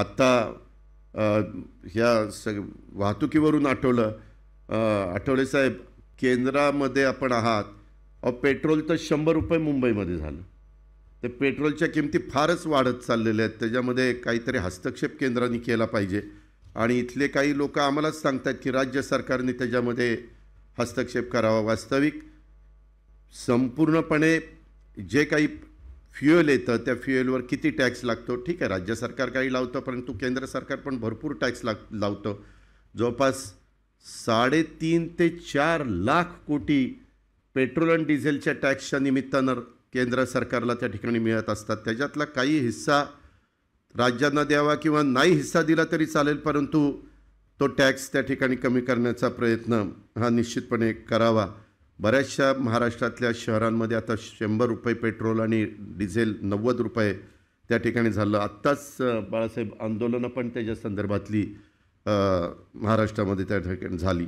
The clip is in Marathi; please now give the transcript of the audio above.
आत्ता ह्या सग वाहतुकीवरून आठवलं आठवले साहेब केंद्रामध्ये आपण आहात अ पेट्रोल तर शंभर रुपये मुंबईमध्ये झालं तर पेट्रोलच्या किमती फारच वाढत चाललेल्या आहेत त्याच्यामध्ये काहीतरी हस्तक्षेप केंद्राने केला पाहिजे आणि इथले काही लोक आम्हालाच सांगतात की राज्य सरकारने त्याच्यामध्ये हस्तक्षेप करावा वास्तविक संपूर्णपणे जे काही फ्युएल येतं त्या फ्युएलवर किती टॅक्स लागतो ठीक आहे राज्य सरकार काही लावतं परंतु केंद्र सरकार पण भरपूर टॅक्स लाग लावतं जवळपास साडेतीन ते चार लाख कोटी पेट्रोल आणि डिझेलच्या टॅक्सच्या निमित्तानं केंद्र सरकारला त्या ठिकाणी मिळत असतात त्याच्यातला काही हिस्सा राज्यांना द्यावा किंवा नाही हिस्सा दिला तरी चालेल परंतु तो टॅक्स त्या ठिकाणी कमी करण्याचा प्रयत्न हा निश्चितपणे करावा बऱ्याचशा महाराष्ट्रातल्या शहरांमध्ये आता शंभर रुपये पेट्रोल आणि डिझेल नव्वद रुपये त्या ठिकाणी झालं आत्ताच बाळासाहेब आंदोलनं पण त्याच्या संदर्भातली महाराष्ट्रामध्ये त्या ठिकाणी झाली